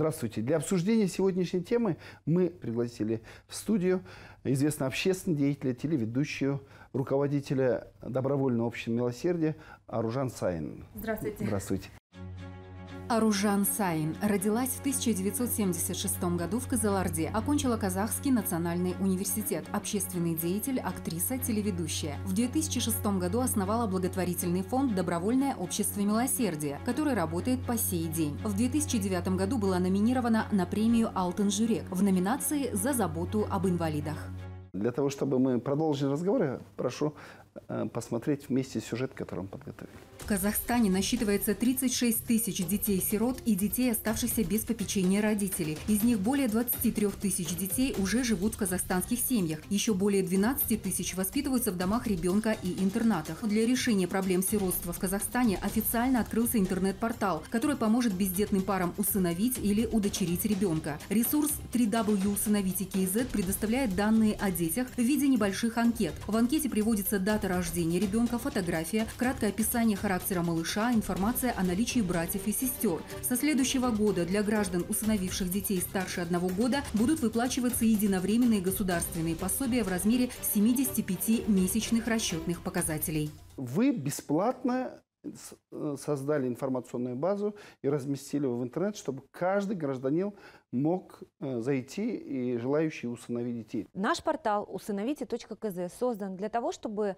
Здравствуйте. Для обсуждения сегодняшней темы мы пригласили в студию известного общественного деятеля, телеведущую, руководителя добровольного общества милосердия Аружан Сайн. Здравствуйте. Здравствуйте. Аружан Сайн родилась в 1976 году в Казаларде, окончила Казахский национальный университет, общественный деятель, актриса, телеведущая. В 2006 году основала благотворительный фонд «Добровольное общество милосердия», который работает по сей день. В 2009 году была номинирована на премию «Алтен Жюрек» в номинации «За заботу об инвалидах». Для того, чтобы мы продолжили разговоры, прошу Э, посмотреть вместе сюжет, который он подготовил. В Казахстане насчитывается 36 тысяч детей-сирот и детей, оставшихся без попечения родителей. Из них более 23 тысяч детей уже живут в казахстанских семьях. Еще более 12 тысяч воспитываются в домах ребенка и интернатах. Для решения проблем сиротства в Казахстане официально открылся интернет-портал, который поможет бездетным парам усыновить или удочерить ребенка. Ресурс 3W усыновите предоставляет данные о детях в виде небольших анкет. В анкете приводится дата дата рождения ребенка, фотография, краткое описание характера малыша, информация о наличии братьев и сестер. Со следующего года для граждан, усыновивших детей старше одного года, будут выплачиваться единовременные государственные пособия в размере 75 месячных расчетных показателей. Вы бесплатно э, создали информационную базу и разместили его в интернет, чтобы каждый гражданин мог э, зайти и желающие усыновить детей. Наш портал усыновите.кз создан для того, чтобы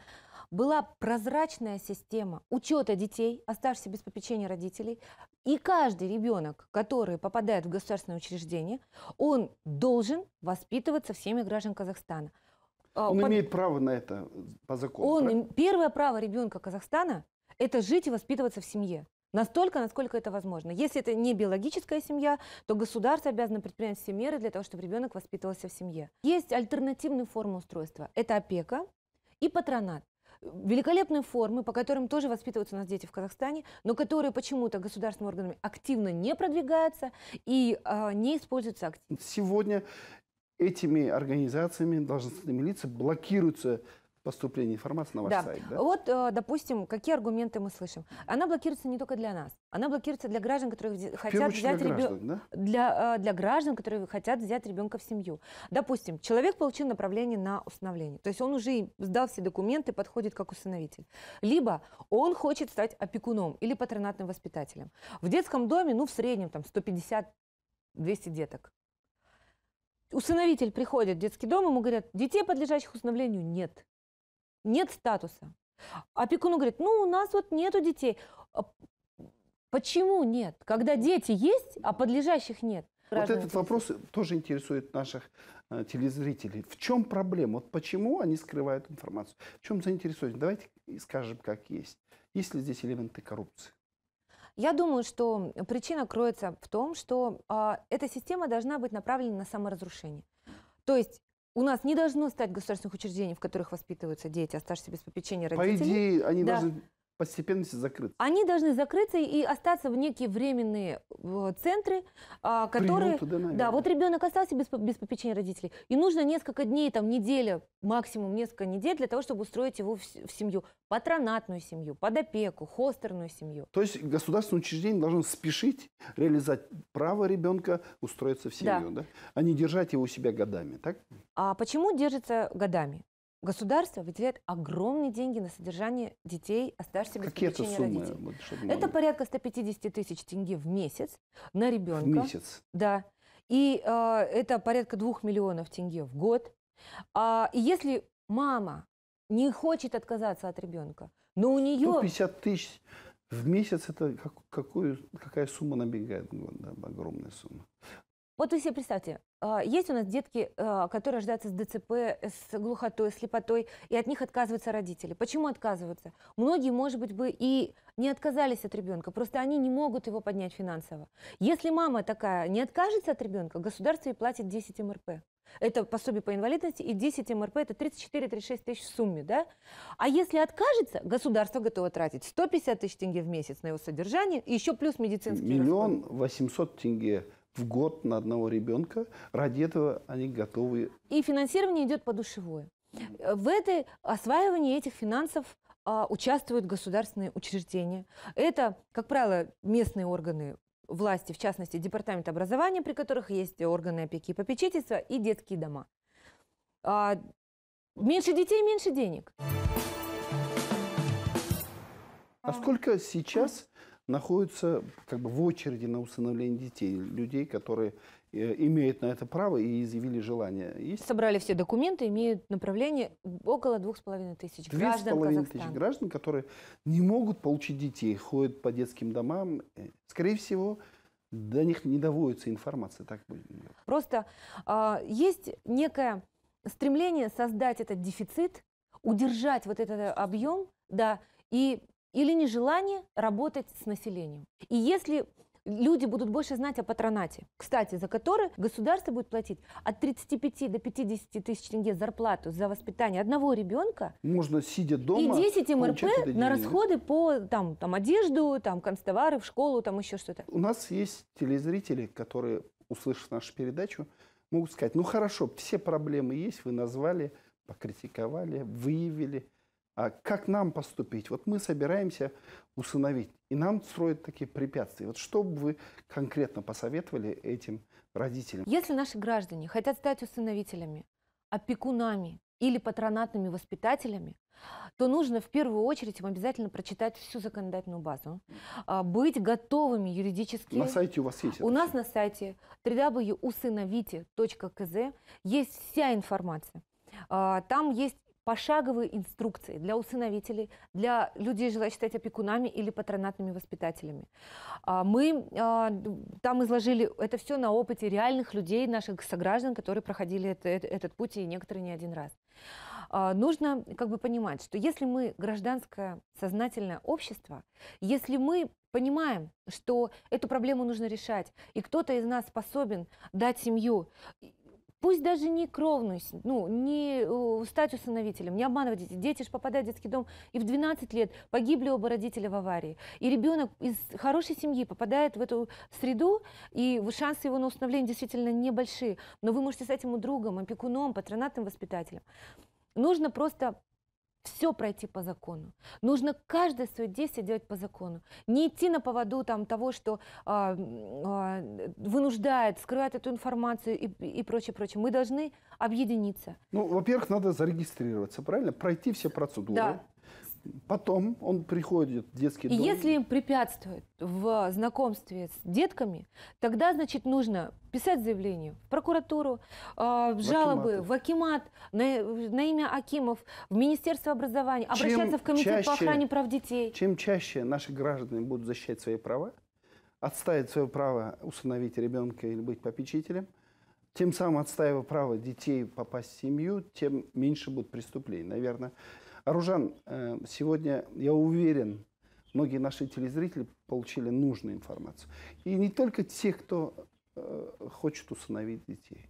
была прозрачная система учета детей, оставшихся без попечения родителей. И каждый ребенок, который попадает в государственное учреждение, он должен воспитываться всеми граждан Казахстана. А, он Под... имеет право на это по закону. Он... Первое право ребенка Казахстана – это жить и воспитываться в семье. Настолько, насколько это возможно. Если это не биологическая семья, то государство обязано предпринять все меры для того, чтобы ребенок воспитывался в семье. Есть альтернативные формы устройства. Это опека и патронат великолепные формы, по которым тоже воспитываются у нас дети в Казахстане, но которые почему-то государственными органами активно не продвигаются и э, не используются активно. Сегодня этими организациями, должностными лицами блокируются поступление информации на ваш да. сайт. Да? Вот, э, допустим, какие аргументы мы слышим. Она блокируется не только для нас. Она блокируется для граждан, которые в хотят взять ребенка. Да? Для, э, для граждан, которые хотят взять ребенка в семью. Допустим, человек получил направление на усыновление. То есть он уже сдал все документы, подходит как усыновитель. Либо он хочет стать опекуном или патронатным воспитателем. В детском доме, ну, в среднем, там, 150-200 деток. Усыновитель приходит в детский дом, ему говорят, детей, подлежащих усыновлению, нет нет статуса. Опекуну говорит, ну, у нас вот нету детей. Почему нет? Когда дети есть, а подлежащих нет. Вот этот вопрос тоже интересует наших э, телезрителей. В чем проблема? Вот почему они скрывают информацию? В чем заинтересованы? Давайте скажем, как есть. Есть ли здесь элементы коррупции? Я думаю, что причина кроется в том, что э, эта система должна быть направлена на саморазрушение. То есть у нас не должно стать государственных учреждений, в которых воспитываются дети, оставшиеся а без попечения родителей. По идее, они да. должны постепенно все закрыться. Они должны закрыться и остаться в некие временные центры, а, которые... Приюты, да, да, вот ребенок остался без, без попечения родителей, и нужно несколько дней, там неделя, максимум несколько недель для того, чтобы устроить его в, в семью. Патронатную семью, под опеку, хостерную семью. То есть государственное учреждение должно спешить реализовать право ребенка устроиться в семью, да. да? А не держать его у себя годами, так? А почему держится годами? Государство выделяет огромные деньги на содержание детей, оставшихся без Какие это суммы? Вот, это порядка 150 тысяч тенге в месяц на ребенка. В месяц? Да. И э, это порядка 2 миллионов тенге в год. А, и если мама не хочет отказаться от ребенка, но у нее... 150 тысяч в месяц это как, какую, какая сумма набегает? Ну да, огромная сумма. Вот вы себе представьте, а, есть у нас детки, а, которые рождаются с ДЦП, с глухотой, слепотой, и от них отказываются родители. Почему отказываются? Многие, может быть, бы и не отказались от ребенка, просто они не могут его поднять финансово. Если мама такая не откажется от ребенка, государство ей платит 10 МРП. Это пособие по инвалидности и 10 МРП, это 34-36 тысяч в сумме, да? А если откажется, государство готово тратить 150 тысяч тенге в месяц на его содержание, и еще плюс медицинские Миллион восемьсот тенге в год на одного ребенка. Ради этого они готовы. И финансирование идет по душевое В этой осваивании этих финансов а, участвуют государственные учреждения. Это, как правило, местные органы власти, в частности, департамент образования, при которых есть органы опеки и попечительства, и детские дома. А, меньше детей, меньше денег. А сколько сейчас находятся как бы в очереди на усыновление детей, людей, которые э, имеют на это право и изъявили желание. Есть? Собрали все документы, имеют направление около двух с половиной тысяч граждан половиной тысяч граждан, которые не могут получить детей, ходят по детским домам. Э, скорее всего, до них не доводится информация, так будет Просто э, есть некое стремление создать этот дефицит, удержать вот этот э, объем, да, и или нежелание работать с населением. И если люди будут больше знать о патронате, кстати, за который государство будет платить от 35 до 50 тысяч тенге зарплату за воспитание одного ребенка. Можно сидя дома. И 10 МРП на расходы по там, там, одежду, там, констовары, в школу, там еще что-то. У нас есть телезрители, которые, услышав нашу передачу, могут сказать, ну хорошо, все проблемы есть, вы назвали, покритиковали, выявили. А как нам поступить? Вот мы собираемся усыновить, и нам строят такие препятствия. Вот что бы вы конкретно посоветовали этим родителям? Если наши граждане хотят стать усыновителями, опекунами или патронатными воспитателями, то нужно в первую очередь им обязательно прочитать всю законодательную базу, а, быть готовыми юридически. На сайте у вас есть? У нас на сайте www.усыновите.кз есть вся информация. А, там есть пошаговые инструкции для усыновителей, для людей, желающих стать опекунами или патронатными воспитателями. А, мы а, там изложили это все на опыте реальных людей, наших сограждан, которые проходили этот путь, и некоторые не один раз. А, нужно как бы понимать, что если мы гражданское сознательное общество, если мы понимаем, что эту проблему нужно решать, и кто-то из нас способен дать семью, пусть даже не кровную, ну, не э, стать усыновителем, не обманывать детей. Дети же попадают в детский дом, и в 12 лет погибли оба родителя в аварии. И ребенок из хорошей семьи попадает в эту среду, и шансы его на усыновление действительно небольшие. Но вы можете стать ему другом, опекуном, патронатным воспитателем. Нужно просто все пройти по закону. Нужно каждое свое действие делать по закону. Не идти на поводу там, того, что а, а, вынуждает, скрывает эту информацию и, и прочее, прочее. Мы должны объединиться. Ну, во-первых, надо зарегистрироваться, правильно? Пройти все процедуры. Да. Потом он приходит в детский И дом. если им препятствуют в знакомстве с детками, тогда, значит, нужно писать заявление в прокуратуру, э, в жалобы, в Акимат, на, на имя Акимов, в Министерство образования, чем обращаться в Комитет чаще, по охране прав детей. Чем чаще наши граждане будут защищать свои права, отставить свое право установить ребенка или быть попечителем, тем самым отстаивая право детей попасть в семью, тем меньше будет преступлений. Наверное, Аружан, э, сегодня, я уверен, многие наши телезрители получили нужную информацию. И не только те, кто э, хочет усыновить детей.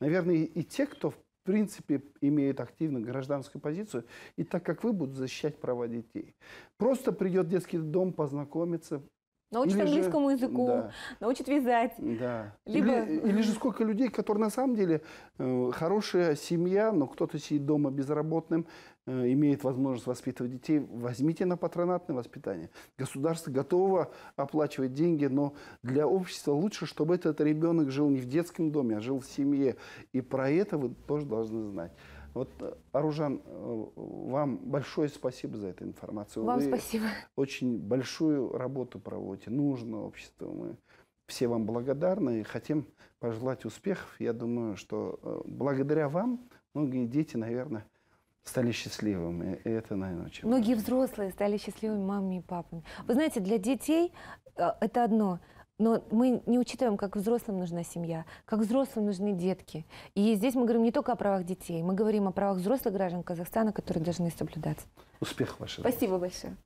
Наверное, и те, кто, в принципе, имеют активную гражданскую позицию, и так как вы, будут защищать права детей. Просто придет детский дом познакомиться, Научит английскому же, языку, да. научит вязать. Да. Либо... Или, или же сколько людей, которые на самом деле э, хорошая семья, но кто-то сидит дома безработным, Э, имеет возможность воспитывать детей, возьмите на патронатное воспитание. Государство готово оплачивать деньги, но для общества лучше, чтобы этот ребенок жил не в детском доме, а жил в семье. И про это вы тоже должны знать. Вот, э, Аружан, э, вам большое спасибо за эту информацию. Вам вы спасибо. очень большую работу проводите. Нужно обществу. Мы все вам благодарны и хотим пожелать успехов. Я думаю, что благодаря вам многие дети, наверное, стали счастливыми. И это, наверное, очень Многие важно. взрослые стали счастливыми мамами и папами. Вы знаете, для детей э, это одно. Но мы не учитываем, как взрослым нужна семья, как взрослым нужны детки. И здесь мы говорим не только о правах детей, мы говорим о правах взрослых граждан Казахстана, которые должны соблюдаться. Успех ваш. Спасибо большое.